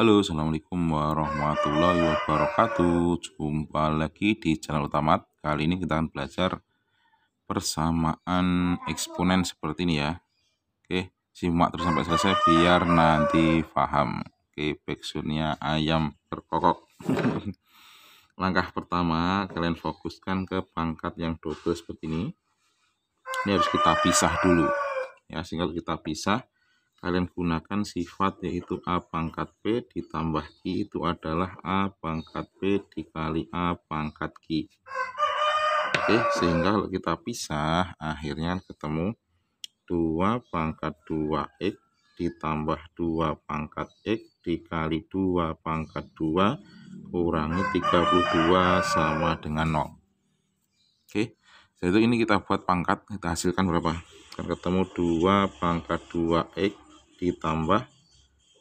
Halo, Assalamualaikum warahmatullahi wabarakatuh. Jumpa lagi di channel utama Kali ini kita akan belajar persamaan eksponen seperti ini ya. Oke, simak terus sampai selesai biar nanti paham. Oke, backsoundnya ayam terkokok Langkah pertama, kalian fokuskan ke pangkat yang double seperti ini. Ini harus kita pisah dulu. Ya, sehingga kita pisah kalian gunakan sifat yaitu A pangkat B ditambah Q itu adalah A pangkat B dikali A pangkat Q. Oke, sehingga kalau kita pisah akhirnya ketemu 2 pangkat 2X ditambah 2 pangkat X dikali 2 pangkat 2 kurangi 32 sama dengan 0. Oke, jadi ini kita buat pangkat, kita hasilkan berapa? Kita ketemu 2 pangkat 2X ditambah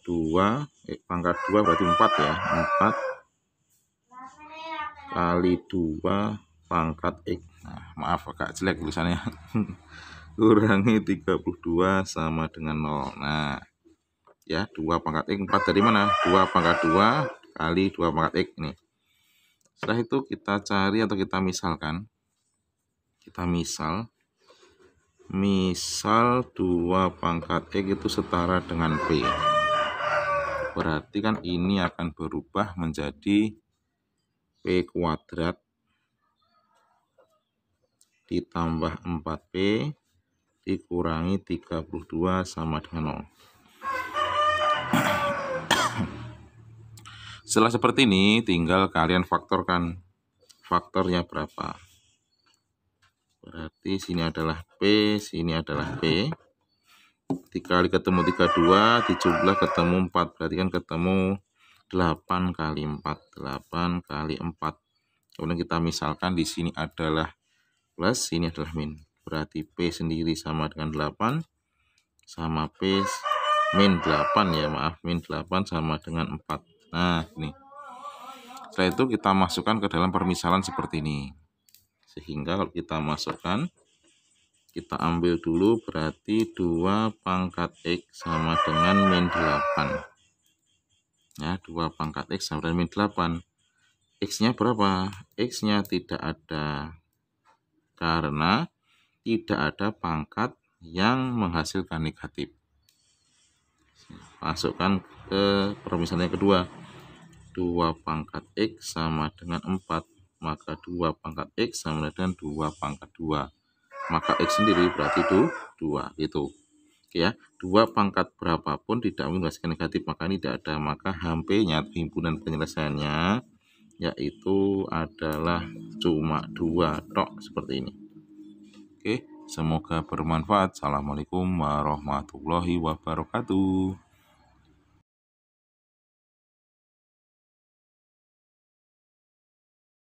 2 eh, pangkat 2 berarti 4 ya 4 kali 2 pangkat X nah, maaf agak jelek tulisannya kurangi 32 sama dengan 0 nah ya 2 pangkat X 4 dari mana 2 pangkat 2 kali 2 pangkat X nih setelah itu kita cari atau kita misalkan kita misal misal 2 pangkat X itu setara dengan P berarti kan ini akan berubah menjadi P kuadrat ditambah 4P dikurangi 32 sama dengan 0 setelah seperti ini tinggal kalian faktorkan faktornya berapa berarti sini adalah P sini adalah P Dikali ketemu 32 dijumlah ketemu 4 berarti kan ketemu 8 kali 4 8 kali 4 kemudian kita misalkan di sini adalah plus sini adalah min berarti P sendiri sama dengan 8 sama P min 8 ya maaf min 8 sama dengan 4 nah ini setelah itu kita masukkan ke dalam permisalan seperti ini sehingga kalau kita masukkan kita ambil dulu berarti 2 pangkat X sama dengan min 8 ya 2 pangkat X sama dengan min 8 X nya berapa? X nya tidak ada karena tidak ada pangkat yang menghasilkan negatif masukkan ke permisalnya yang kedua 2 pangkat X sama dengan 4 maka 2 pangkat X sama dengan 2 pangkat 2. Maka X sendiri berarti itu 2, itu. Oke ya, 2 pangkat berapapun tidak menghasilkan negatif, maka ini tidak ada. Maka HP-nya, himpunan penyelesaiannya, yaitu adalah cuma 2 tok seperti ini. Oke, semoga bermanfaat. Assalamualaikum warahmatullahi wabarakatuh.